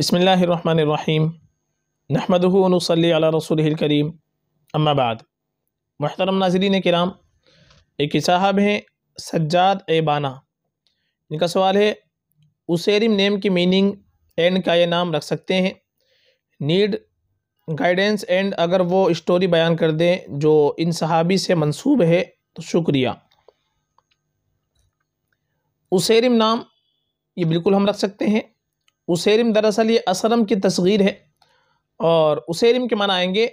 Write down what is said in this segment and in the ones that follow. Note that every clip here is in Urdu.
بسم اللہ الرحمن الرحیم نحمده و نصلی علی رسول الکریم اما بعد محترم ناظرین کرام ایک صاحب ہیں سجاد اے بانا ان کا سوال ہے اسیرم نیم کی میننگ اینڈ کا یہ نام رکھ سکتے ہیں نیڈ گائیڈنس اینڈ اگر وہ اسٹوری بیان کر دیں جو ان صحابی سے منسوب ہے تو شکریہ اسیرم نام یہ بالکل ہم رکھ سکتے ہیں اسیرم دراصل یہ اسرم کی تصغیر ہے اور اسیرم کے معنی آئیں گے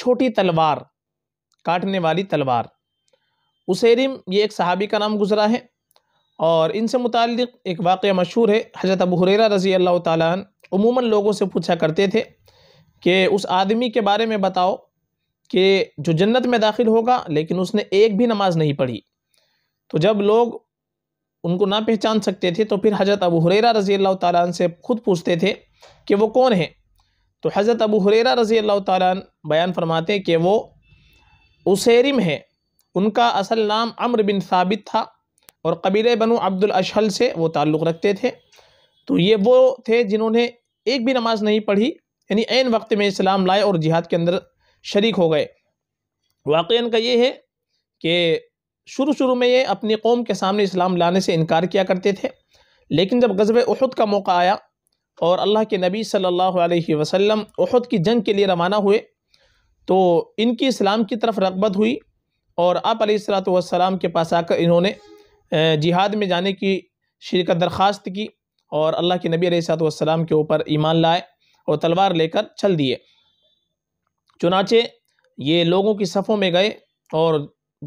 چھوٹی تلوار کاٹنے والی تلوار اسیرم یہ ایک صحابی کا نام گزرا ہے اور ان سے متعلق ایک واقعہ مشہور ہے حضرت ابو حریرہ رضی اللہ تعالیٰ عنہ عموماً لوگوں سے پوچھا کرتے تھے کہ اس آدمی کے بارے میں بتاؤ کہ جو جنت میں داخل ہوگا لیکن اس نے ایک بھی نماز نہیں پڑھی تو جب لوگ ان کو نہ پہچان سکتے تھے تو پھر حضرت ابو حریرہ رضی اللہ تعالیٰ عنہ سے خود پوچھتے تھے کہ وہ کون ہیں تو حضرت ابو حریرہ رضی اللہ تعالیٰ عنہ بیان فرماتے ہیں کہ وہ اسیرم ہیں ان کا اصل نام عمر بن ثابت تھا اور قبیلہ بنو الاشحل سے وہ تعلق رکھتے تھے تو یہ وہ تھے جنہوں نے ایک بھی نماز نہیں پڑھی یعنی عین وقت میں اسلام لائے اور جہاد کے اندر شریک ہو گئے واقعاً کا یہ ہے کہ شروع شروع میں یہ اپنی قوم کے سامنے اسلام لانے سے انکار کیا کرتے تھے لیکن جب غزب احد کا موقع آیا اور اللہ کے نبی صلی اللہ علیہ وسلم احد کی جنگ کے لیے روانہ ہوئے تو ان کی اسلام کی طرف رغبت ہوئی اور آپ علیہ السلاۃ والسلام کے پاس آ کر انہوں نے جہاد میں جانے کی شرکت درخواست کی اور اللہ کے نبی علیہ السلاۃ والسلام کے اوپر ایمان لائے اور تلوار لے کر چل دیے چنانچہ یہ لوگوں کی صفوں میں گئے اور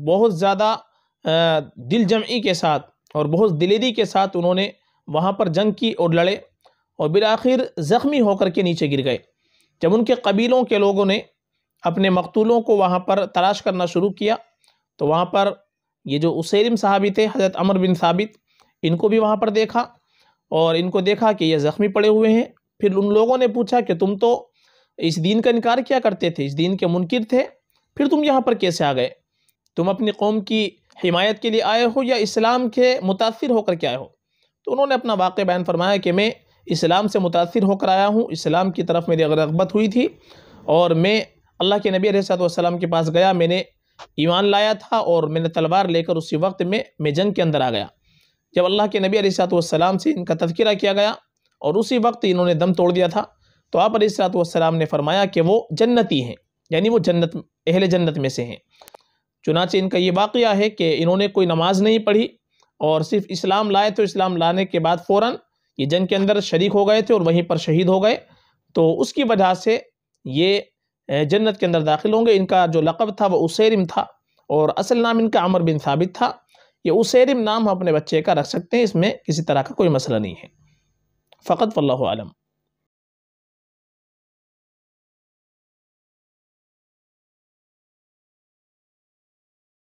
بہت زیادہ دل جمعی کے ساتھ اور بہت دلیدی کے ساتھ انہوں نے وہاں پر جنگ کی اور لڑے اور بالآخر زخمی ہو کر کے نیچے گر گئے جب ان کے قبیلوں کے لوگوں نے اپنے مقتولوں کو وہاں پر تلاش کرنا شروع کیا تو وہاں پر یہ جو اسیرم صحابی تھے حضرت عمر بن ثابت ان کو بھی وہاں پر دیکھا اور ان کو دیکھا کہ یہ زخمی پڑے ہوئے ہیں پھر ان لوگوں نے پوچھا کہ تم تو اس دین کا انکار کیا کرتے تھے اس دین کے منکر تھے پھر تم یہاں پر کیسے آ گئے تم اپنی قوم کی حمایت کے لیے آئے ہو یا اسلام کے متاثر ہو کر کے آئے ہو تو انہوں نے اپنا واقع بیان فرمایا کہ میں اسلام سے متاثر ہو کر آیا ہوں اسلام کی طرف میری رغبت ہوئی تھی اور میں اللہ کے نبی علیہ السلام کے پاس گیا میں نے ایمان لایا تھا اور میں نے تلوار لے کر اسی وقت میں میں جنگ کے اندر آ گیا جب اللہ کے نبی علیہ السلام سے ان کا تذکرہ کیا گیا اور اسی وقت انہوں نے دم توڑ دیا تھا تو آپ علیہ السلام نے فرمایا کہ وہ جنتی ہیں یعنی وہ جنت اہل جنت میں سے ہیں چنانچہ ان کا یہ واقعہ ہے کہ انہوں نے کوئی نماز نہیں پڑھی اور صرف اسلام لائے تھے اسلام لانے کے بعد فوراً یہ جنگ کے اندر شریک ہو گئے تھے اور وہیں پر شہید ہو گئے تو اس کی وجہ سے یہ جنت کے اندر داخل ہوں گے ان کا جو لقب تھا وہ اسیرم تھا اور اصل نام ان کا عمر بن ثابت تھا یہ اسیرم نام ہم اپنے بچے کا رکھ سکتے ہیں اس میں کسی طرح کا کوئی مسئلہ نہیں ہے فقط واللہ عالم